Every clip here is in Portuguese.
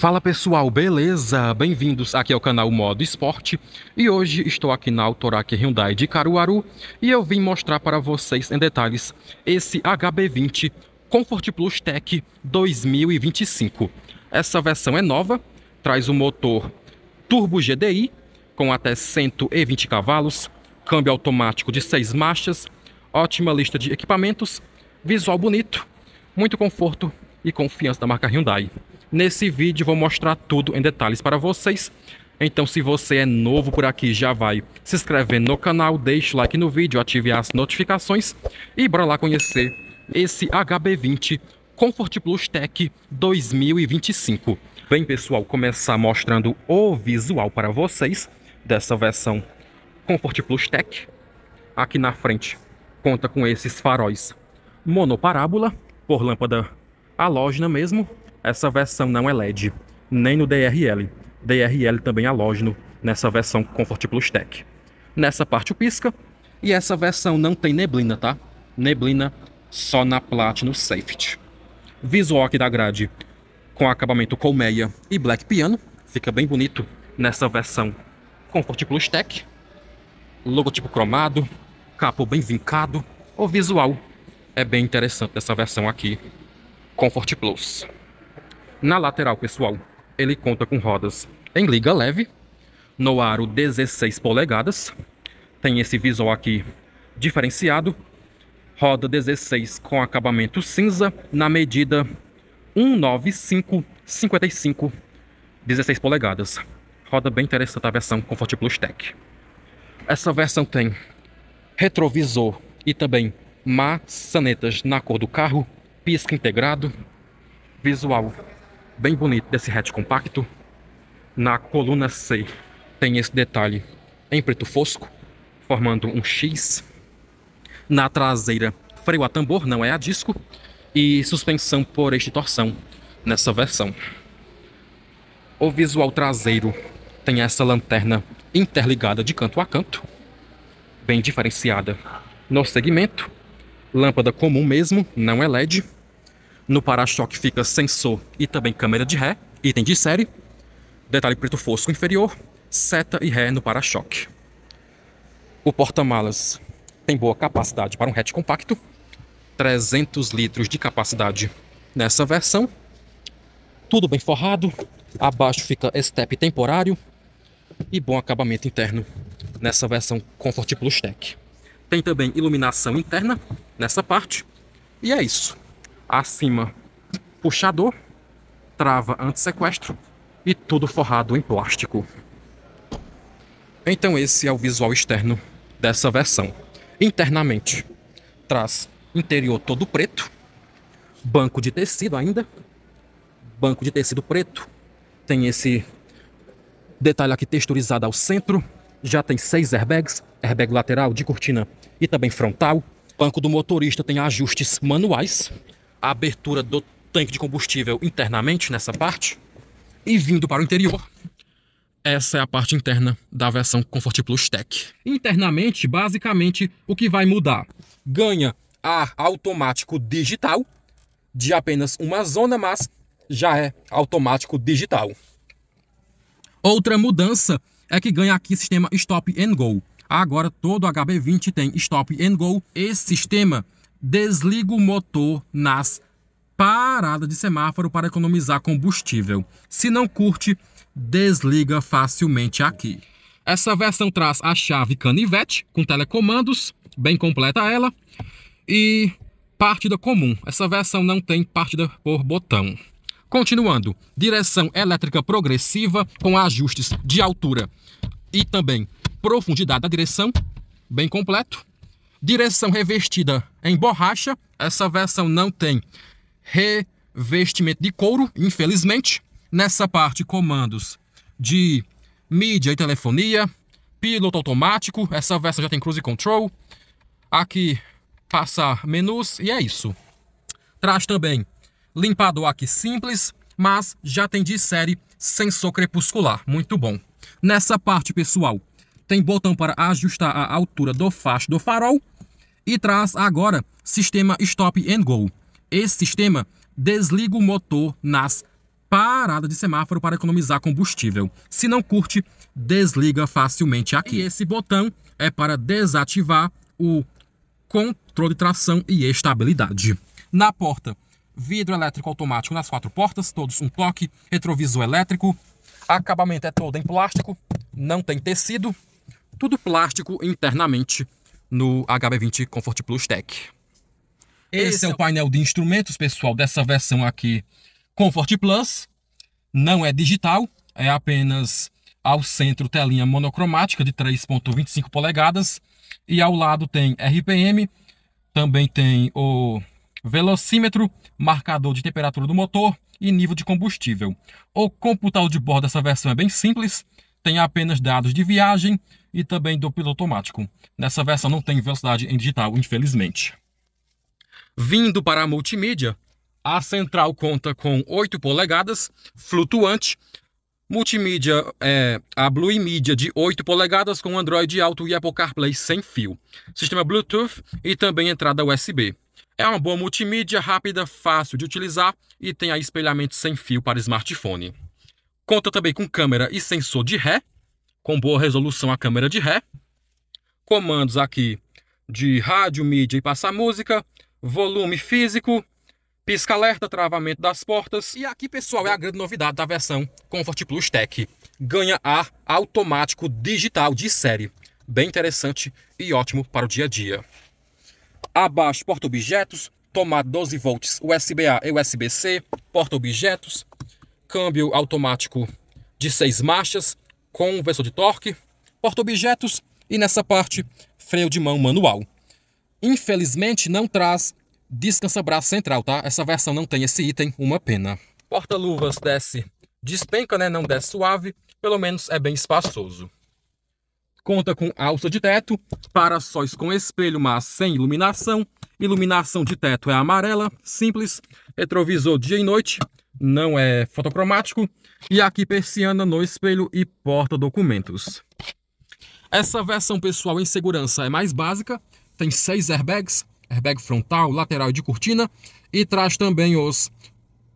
Fala pessoal, beleza? Bem-vindos aqui ao canal Modo Esporte e hoje estou aqui na Autorac Hyundai de Caruaru e eu vim mostrar para vocês em detalhes esse HB20 Comfort Plus Tech 2025. Essa versão é nova, traz o um motor turbo GDI com até 120 cavalos, câmbio automático de 6 marchas, ótima lista de equipamentos, visual bonito, muito conforto e confiança da marca Hyundai. Nesse vídeo vou mostrar tudo em detalhes para vocês. Então se você é novo por aqui, já vai se inscrever no canal, deixe o like no vídeo, ative as notificações e bora lá conhecer esse HB20 Comfort Plus Tech 2025. Bem pessoal, começar mostrando o visual para vocês dessa versão Comfort Plus Tech. Aqui na frente conta com esses faróis monoparábola, por lâmpada halógena é mesmo, essa versão não é LED, nem no DRL. DRL também é halógeno nessa versão Comfort Plus Tech. Nessa parte o pisca, e essa versão não tem neblina, tá? Neblina só na Platinum Safety. Visual aqui da grade com acabamento colmeia e black piano, fica bem bonito nessa versão Comfort Plus Tech. Logotipo cromado, capo bem vincado, o visual é bem interessante dessa versão aqui Comfort Plus. Na lateral, pessoal, ele conta com rodas em liga leve, no aro 16 polegadas, tem esse visual aqui diferenciado, roda 16 com acabamento cinza na medida 19555 16 polegadas. Roda bem interessante a versão Comfort Plus Tech. Essa versão tem retrovisor e também maçanetas na cor do carro, pisca integrado, visual bem bonito desse hatch compacto. Na coluna C tem esse detalhe em preto fosco, formando um X. Na traseira, freio a tambor, não é a disco, e suspensão por eixo de torção nessa versão. O visual traseiro tem essa lanterna interligada de canto a canto, bem diferenciada no segmento. Lâmpada comum mesmo, não é LED. No para-choque fica sensor e também câmera de ré, item de série. Detalhe preto fosco inferior, seta e ré no para-choque. O porta-malas tem boa capacidade para um hatch compacto, 300 litros de capacidade nessa versão. Tudo bem forrado, abaixo fica step temporário e bom acabamento interno nessa versão Comfort Plus Tech. Tem também iluminação interna nessa parte e é isso acima puxador, trava anti-sequestro e tudo forrado em plástico. Então esse é o visual externo dessa versão. Internamente, traz interior todo preto, banco de tecido ainda, banco de tecido preto, tem esse detalhe aqui texturizado ao centro, já tem seis airbags, airbag lateral, de cortina e também frontal. Banco do motorista tem ajustes manuais, a abertura do tanque de combustível internamente nessa parte. E vindo para o interior, essa é a parte interna da versão Comfort Plus Tech. Internamente, basicamente, o que vai mudar? Ganha ar automático digital de apenas uma zona, mas já é automático digital. Outra mudança é que ganha aqui sistema Stop and Go. Agora todo HB20 tem Stop and Go. Esse sistema desliga o motor nas paradas de semáforo para economizar combustível. Se não curte, desliga facilmente aqui. Essa versão traz a chave canivete com telecomandos, bem completa ela, e partida comum. Essa versão não tem partida por botão. Continuando, direção elétrica progressiva com ajustes de altura e também profundidade da direção, bem completo. Direção revestida em borracha. Essa versão não tem revestimento de couro, infelizmente. Nessa parte, comandos de mídia e telefonia, piloto automático. Essa versão já tem cruise control. Aqui passar menus e é isso. Traz também limpador aqui simples, mas já tem de série sensor crepuscular, muito bom. Nessa parte, pessoal, tem botão para ajustar a altura do facho do farol e traz agora sistema Stop and Go. Esse sistema desliga o motor nas paradas de semáforo para economizar combustível. Se não curte, desliga facilmente aqui. E esse botão é para desativar o controle de tração e estabilidade. Na porta, vidro elétrico automático nas quatro portas, todos um toque, retrovisor elétrico, acabamento é todo em plástico, não tem tecido, tudo plástico internamente no HB20 Comfort Plus Tech. Esse, é, é o painel de instrumentos, pessoal, dessa versão aqui Comfort Plus. Não é digital, é apenas ao centro telinha monocromática de 3.25 polegadas e ao lado tem RPM, também tem o velocímetro, marcador de temperatura do motor e nível de combustível. O computador de bordo dessa versão é bem simples, tem apenas dados de viagem, e também do piloto automático. Nessa versão não tem velocidade em digital, infelizmente. Vindo para a multimídia, a central conta com 8 polegadas, flutuante, multimídia, é, a Blue Media de 8 polegadas com Android alto e Apple CarPlay sem fio, sistema Bluetooth e também entrada USB. É uma boa multimídia, rápida, fácil de utilizar e tem a espelhamento sem fio para smartphone. Conta também com câmera e sensor de ré, com boa resolução a câmera de ré. Comandos aqui de rádio, mídia e passar música, volume físico, pisca-alerta, travamento das portas. E aqui, pessoal, é a grande novidade da versão Comfort Plus Tech. Ganha ar automático digital de série. Bem interessante e ótimo para o dia a dia. Abaixo, porta-objetos, tomada 12 volts USB-A e USB-C, porta-objetos, câmbio automático de seis marchas, com inversor de torque, porta-objetos e nessa parte freio de mão manual. Infelizmente não traz descansa-braço central, tá? Essa versão não tem esse item, uma pena. Porta-luvas desce despenca, né? Não desce suave, pelo menos é bem espaçoso. Conta com alça de teto, para-sóis com espelho, mas sem iluminação, Iluminação de teto é amarela, simples. Retrovisor dia e noite, não é fotocromático. E aqui persiana no espelho e porta-documentos. Essa versão pessoal em segurança é mais básica. Tem seis airbags, airbag frontal, lateral e de cortina. E traz também os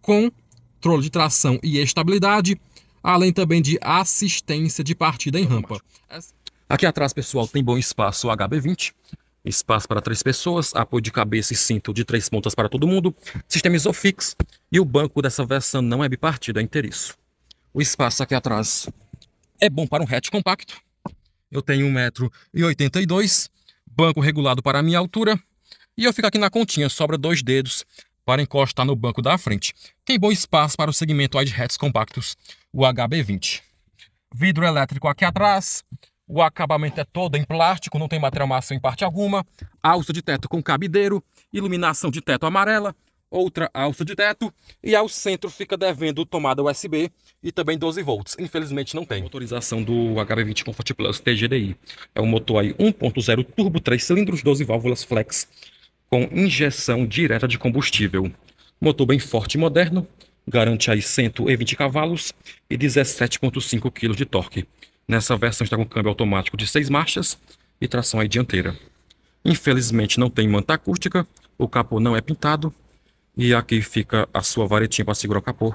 controle de tração e estabilidade, além também de assistência de partida em rampa. Aqui atrás, pessoal, tem bom espaço HB20, espaço para três pessoas, apoio de cabeça e cinto de três pontas para todo mundo, sistema Isofix e o banco dessa versão não é bipartido, é inteiriço. O espaço aqui atrás é bom para um hatch compacto. Eu tenho 1,82m, banco regulado para a minha altura e eu fico aqui na continha, sobra dois dedos para encostar no banco da frente. Tem bom espaço para o segmento wide hatch compactos, o HB20. Vidro elétrico aqui atrás, o acabamento é todo em plástico, não tem material macio em parte alguma, alça de teto com cabideiro, iluminação de teto amarela, outra alça de teto e ao centro fica devendo tomada USB e também 12 volts. Infelizmente não tem. Motorização do HB20 Comfort Plus TGDI. É um motor aí 1.0 turbo 3 cilindros, 12 válvulas flex com injeção direta de combustível. Motor bem forte e moderno, garante aí 120 cavalos e 17.5 kg de torque. Nessa versão está com câmbio automático de 6 marchas e tração aí dianteira. Infelizmente não tem manta acústica, o capô não é pintado e aqui fica a sua varetinha para segurar o capô.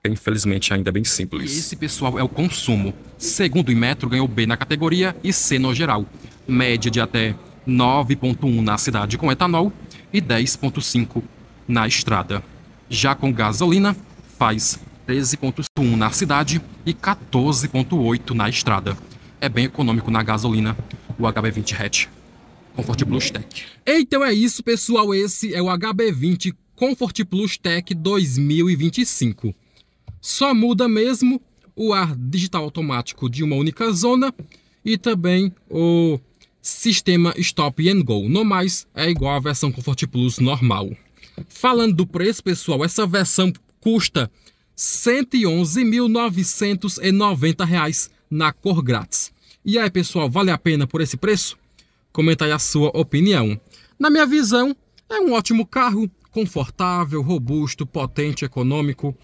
Que é, infelizmente ainda é bem simples. E esse pessoal é o consumo. Segundo o Metro ganhou B na categoria e C no geral. Média de até 9.1 na cidade com etanol e 10.5 na estrada. Já com gasolina faz 13,1 na cidade e 14,8 na estrada. É bem econômico na gasolina, o HB20 hatch Comfort Plus Tech. Então é isso, pessoal. Esse é o HB20 Comfort Plus Tech 2025. Só muda mesmo o ar digital automático de uma única zona e também o sistema Stop and Go. No mais, é igual à versão Comfort Plus normal. Falando do preço, pessoal, essa versão custa 111.990 reais na cor grátis. E aí, pessoal, vale a pena por esse preço? Comenta aí a sua opinião. Na minha visão, é um ótimo carro, confortável, robusto, potente, econômico.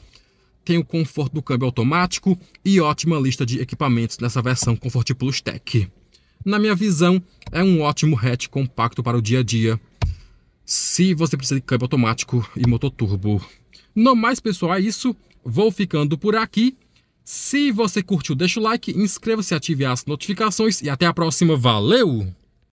Tem o conforto do câmbio automático e ótima lista de equipamentos nessa versão Comfort Plus Tech. Na minha visão, é um ótimo hatch compacto para o dia a dia. Se você precisa de câmbio automático e motor turbo, no mais, pessoal, é isso. Vou ficando por aqui. Se você curtiu, deixa o like, inscreva-se, ative as notificações e até a próxima. Valeu!